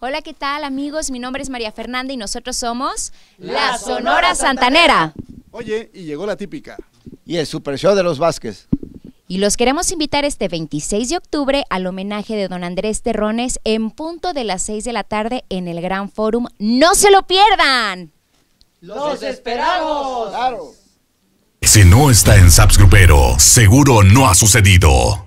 Hola, ¿qué tal amigos? Mi nombre es María Fernanda y nosotros somos La Sonora Santanera. Oye, y llegó la típica. Y el Super Show de los Vázquez. Y los queremos invitar este 26 de octubre al homenaje de don Andrés Terrones en punto de las 6 de la tarde en el Gran Fórum. ¡No se lo pierdan! ¡Los esperamos! Claro. Si no está en Saps Grupero, seguro no ha sucedido.